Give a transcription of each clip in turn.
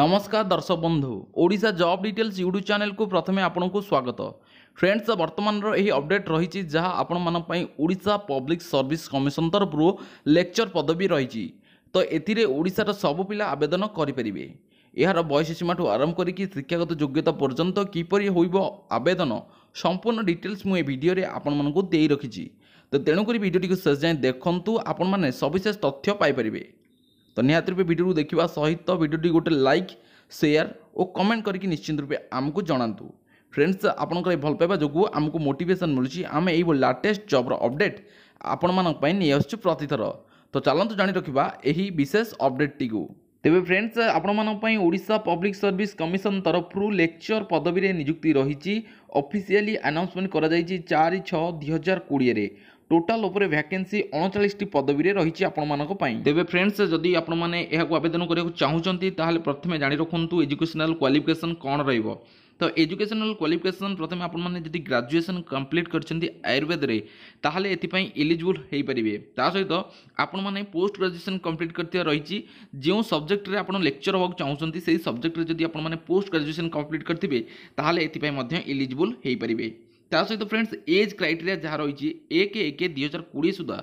নমস্কার দর্শক বন্ধু ওড়িশা জব ডিটেলস ୟୁଟ୍ୟୁବ୍ ଚ୍ୟାନେଲ୍କୁ প্রথমে ଆପଣଙ୍କୁ স্বাগত ফ্রেন্ডস বর্তমানর এই অপডেট রয়েছে যা আপনার ওড়িশা পব্লিক সর্ভিস কমিশন তরফর লেকচর পদবী রয়েছে তো এতে ওড়িশার সবু পিলা আবেদন করে পেবে এর বয়স সীমাঠু আরম্ভ করি শিক্ষাগত যোগ্যতা পর্যন্ত কিপর হইব আবেদন সম্পূর্ণ ডিটেলস মু এই ভিডিওরে আপনার দিয়ে রাখিছি তো তেণুকরি ভিডিওটি শেষ যায় দেখুন আপনার সবিশেষ তথ্য পাইপারে ତ ନିହାତି ରୂପେ ଭିଡ଼ିଓକୁ ଦେଖିବା ସହିତ ଭିଡ଼ିଓଟି ଗୋଟେ ଲାଇକ୍ ସେୟାର ଓ କମେଣ୍ଟ କରିକି ନିଶ୍ଚିନ୍ତ ରୂପେ ଆମକୁ ଜଣାନ୍ତୁ ଫ୍ରେଣ୍ଡସ୍ ଆପଣଙ୍କର ଭଲ ପାଇବା ଯୋଗୁଁ ଆମକୁ ମୋଟିଭେସନ୍ ମିଳୁଛି ଆମେ ଏଇଭଳି ଲାଟେଷ୍ଟ ଜବ୍ର ଅପଡ଼େଟ୍ ଆପଣମାନଙ୍କ ପାଇଁ ନେଇ ଆସୁଛୁ ପ୍ରତିଥର ତ ଚାଲନ୍ତୁ ଜାଣି ରଖିବା ଏହି ବିଶେଷ ଅପଡ଼େଟ୍ଟିକୁ ତେବେ ଫ୍ରେଣ୍ଡସ୍ ଆପଣମାନଙ୍କ ପାଇଁ ଓଡ଼ିଶା ପବ୍ଲିକ୍ ସର୍ଭିସ୍ କମିଶନ ତରଫରୁ ଲେକ୍ଚର ପଦବୀରେ ନିଯୁକ୍ତି ରହିଛି ଅଫିସିଆଲି ଆନାଉନ୍ସମେଣ୍ଟ କରାଯାଇଛି ଚାରି ଛଅ ଦୁଇହଜାର କୋଡ଼ିଏରେ ଟୋଟାଲ ଉପରେ ଭ୍ୟାକେନ୍ସି ଅଣଚାଳିଶଟି ପଦବୀରେ ରହିଛି ଆପଣମାନଙ୍କ ପାଇଁ ତେବେ ଫ୍ରେଣ୍ଡସ୍ ଯଦି ଆପଣମାନେ ଏହାକୁ ଆବେଦନ କରିବାକୁ ଚାହୁଁଛନ୍ତି ତାହେଲେ ପ୍ରଥମେ ଜାଣି ରଖନ୍ତୁ ଏଜୁକେସନାଲ କ୍ୱାଲିଫିକେସନ୍ କ'ଣ ରହିବ ତ ଏଜୁକେସନାଲ କ୍ୱାଲିଫିକେସନ୍ ପ୍ରଥମେ ଆପଣମାନେ ଯଦି ଗ୍ରାଜୁଏସନ୍ କମ୍ପ୍ଲିଟ୍ କରିଛନ୍ତି ଆୟୁର୍ବେଦରେ ତାହେଲେ ଏଥିପାଇଁ ଏଲିଜିବୁଲ୍ ହୋଇପାରିବେ ତା ସହିତ ଆପଣମାନେ ପୋଷ୍ଟ ଗ୍ରାଜୁଏସନ୍ କମ୍ପ୍ଲିଟ୍ କରିଥିବା ରହିଛି ଯେଉଁ ସବଜେକ୍ଟରେ ଆପଣ ଲେକ୍ଚର ହେବାକୁ ଚାହୁଁଛନ୍ତି ସେହି ସବଜେକ୍ଟରେ ଯଦି ଆପଣମାନେ ପୋଷ୍ଟ ଗ୍ରାଜୁଏସନ୍ କମ୍ପ୍ଲିଟ୍ କରିଥିବେ ତାହେଲେ ଏଥିପାଇଁ ମଧ୍ୟ ଏଲିଜିବୁଲ୍ ହୋଇପାରିବେ ତା ସହିତ ଫ୍ରେଣ୍ଡସ୍ ଏଜ୍ କ୍ରାଇଟେରିଆ ଯାହା ରହିଛି ଏକ ଏକ ଦୁଇ ହଜାର କୋଡ଼ିଏ ସୁଦ୍ଧା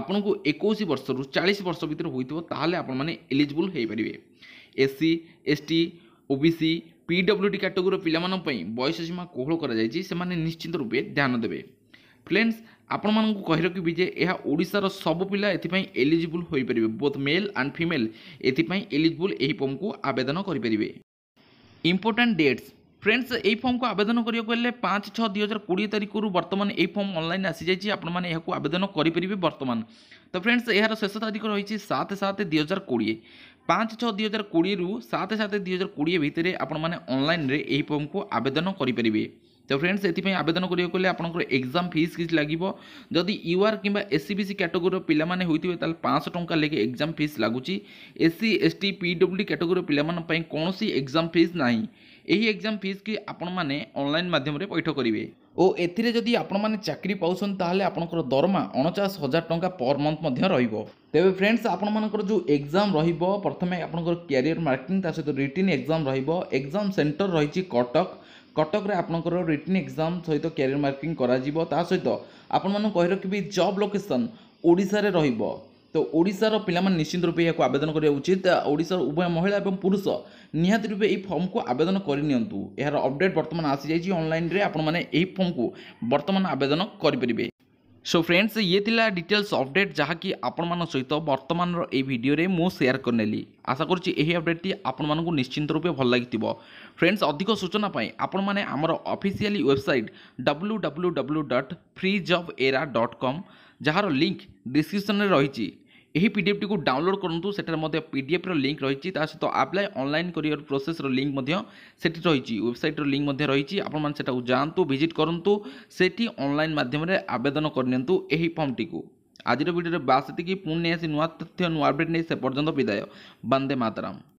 ଆପଣଙ୍କୁ ଏକୋଇଶ ବର୍ଷରୁ ଚାଳିଶ ବର୍ଷ ଭିତରେ ହୋଇଥିବ ତାହେଲେ ଆପଣମାନେ ଏଲିଜିବୁଲ୍ ହୋଇପାରିବେ S C T SC ST OBC PWD କାଟେଗୋରୀର ପିଲାମାନଙ୍କ ପାଇଁ ବୟସ ସୀମା କୋହଳ କରାଯାଇଛି ସେମାନେ ନିଶ୍ଚିନ୍ତ ରୂପେ ଧ୍ୟାନ ଦେବେ ଫ୍ରେଣ୍ଡସ୍ ଆପଣମାନଙ୍କୁ କହି ରଖିବି ଯେ ଏହା ଓଡ଼ିଶାର ସବୁ ପିଲା ଏଥିପାଇଁ ଏଲିଜିବୁଲ୍ ହୋଇପାରିବେ ବୋଥ୍ ମେଲ୍ ଆଣ୍ଡ ଫିମେଲ୍ ଏଥିପାଇଁ ଏଲିଜିବୁଲ୍ ଏହି ଫର୍ମକୁ ଆବେଦନ କରିପାରିବେ ଇମ୍ପୋର୍ଟାଣ୍ଟ ଡେଟ୍ସ ফ্রেন্ডস এই ফর্মকে আবেদন করা গেলে পাঁচ ছ দুই হাজার কোড়ি তারিখর বর্তমান এই ফর্ম অনলাইন আসিযাই আপনার এখন আবেদন করে বর্তমান তো ফ্রেন্ডস এর শেষ তারিখ রয়েছে সাত সাত দুই হাজার কোড়িয়ে পাঁচ ছ দুই হাজার কোড়ি সাত সাত দুই হাজার কোড়ি ভিতরে আপনার অনলাইন এই ফর্মকে আবেদন করে তো ଫ୍ରେଣ୍ଡସ୍ ଏଥିପାଇଁ ଆବେଦନ କରିବାକୁ ହେଲେ ଆପଣଙ୍କର ଏକ୍ଜାମ୍ ଫିସ୍ କିଛି ଲାଗିବ ଯଦି ୟୁ ଆର୍ କିମ୍ବା ଏସ୍ ସି ବି ସି କ୍ୟାଟେଗୋରିର ପିଲାମାନେ ହୋଇଥିବେ ତାହେଲେ ପାଞ୍ଚଶହ ଟଙ୍କା ଲେଖି ଏକ୍ଜାମ୍ ଫିସ୍ ଲାଗୁଛି S C S T P W D କ୍ୟାଟେଗୋରିର ପିଲାମାନଙ୍କ ପାଇଁ କୌଣସି ଏକ୍ଜାମ୍ ଫିସ୍ ନାହିଁ ଏହି ଏକ୍ଜାମ୍ ଫିସ୍କି ଆପଣମାନେ ଅନଲାଇନ୍ ମାଧ୍ୟମରେ ପୈଠ କରିବେ ଓ ଏଥିରେ ଯଦି ଆପଣମାନେ ଚାକିରି ପାଉଛନ୍ତି ତାହେଲେ ଆପଣଙ୍କର ଦରମା ଅଣଚାଶ ହଜାର ଟଙ୍କା ପର୍ ମନ୍ଥ ମଧ୍ୟ ରହିବ ତେବେ ଫ୍ରେଣ୍ଡସ୍ ଆପଣମାନଙ୍କର ଯେଉଁ ଏକ୍ଜାମ୍ ରହିବ ପ୍ରଥମେ ଆପଣଙ୍କର କ୍ୟାରିୟର ମାର୍କିଂ ତା ସହିତ ରିଟିନ୍ ଏକ୍ଜାମ୍ ରହିବ ଏକ୍ଜାମ୍ ସେଣ୍ଟର ରହିଛି କଟକ କଟକରେ ଆପଣଙ୍କର ରିଟିନ୍ ଏକ୍ଜାମ୍ ସହିତ କ୍ୟାରିୟର ମାର୍କିଂ କରାଯିବ ତା ସହିତ ଆପଣମାନଙ୍କୁ କହି ରଖିବି ଜବ୍ ଲୋକେସନ୍ ଓଡ଼ିଶାରେ ରହିବ ତ ଓଡ଼ିଶାର ପିଲାମାନେ ନିଶ୍ଚିତ ରୂପେ ଏହାକୁ ଆବେଦନ କରିବା ଉଚିତ ଓଡ଼ିଶାର ଉଭୟ ମହିଳା ଏବଂ ପୁରୁଷ ନିହାତି ରୂପେ ଏହି ଫର୍ମକୁ ଆବେଦନ କରିନିଅନ୍ତୁ ଏହାର ଅପଡ଼େଟ୍ ବର୍ତ୍ତମାନ ଆସିଯାଇଛି ଅନଲାଇନ୍ରେ ଆପଣମାନେ ଏହି ଫର୍ମକୁ ବର୍ତ୍ତମାନ ଆବେଦନ କରିପାରିବେ সো ফ্রেন্ডস ইয়ে লা ডিটেলস অপডেট যাকি আপনার সহিত বর্তমানর এই ভিডিওরে মু সেয়ার করেনেলি আশা করছি এই অপডেটটি আপনার নিশ্চিন্ত রূপে ভাল লাগিথিব ফ্রেন্ডস অধিক সূচনা পাই আপন মানে আমার officially website W W W dot free job era dot com যার লিঙ্ক ডিসক্রিপশনে রয়েছে ଏହି ପିଡ଼ିଏଫ୍ଟିକୁ ଡାଉନଲୋଡ଼୍ କରନ୍ତୁ ସେଠାରେ ମଧ୍ୟ ପି ପିଡ଼ିଏଫ୍ର ଲିଙ୍କ୍ ରହିଛି ତା ସହିତ ଆପ୍ଲାଏ ଅନଲାଇନ୍ କରିବାର ପ୍ରୋସେସ୍ର ଲିଙ୍କ୍ ମଧ୍ୟ ସେଠି ରହିଛି ୱେବସାଇଟ୍ର ଲିଙ୍କ୍ ମଧ୍ୟ ରହିଛି ଆପଣମାନେ ସେଟାକୁ ଯାଆନ୍ତୁ ଭିଜିଟ୍ କରନ୍ତୁ ସେଠି ଅନଲାଇନ୍ ମାଧ୍ୟମରେ ଆବେଦନ କରିନିଅନ୍ତୁ ଏହି ଫର୍ମଟିକୁ ଆଜିର ଭିଡ଼ିଓରେ ବାସ୍ ଏତିକି ପୁଣି ନେଇ ଆସି ନୂଆ ତଥ୍ୟ ନୂଆ ଅପଡ଼େଟ୍ ନେଇ ସେ ପର୍ଯ୍ୟନ୍ତ ବିଦାୟ ବନ୍ଦେ ମାତାରାମ